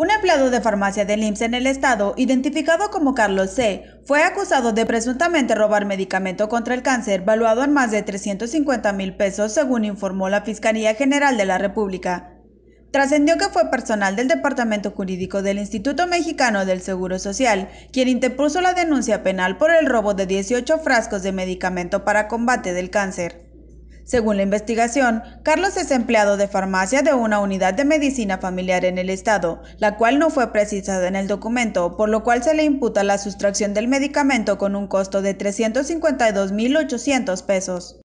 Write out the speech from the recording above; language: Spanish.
Un empleado de farmacia del IMSS en el estado, identificado como Carlos C., fue acusado de presuntamente robar medicamento contra el cáncer valuado en más de 350 mil pesos, según informó la Fiscalía General de la República. Trascendió que fue personal del Departamento Jurídico del Instituto Mexicano del Seguro Social quien interpuso la denuncia penal por el robo de 18 frascos de medicamento para combate del cáncer. Según la investigación, Carlos es empleado de farmacia de una unidad de medicina familiar en el estado, la cual no fue precisada en el documento, por lo cual se le imputa la sustracción del medicamento con un costo de 352.800 pesos.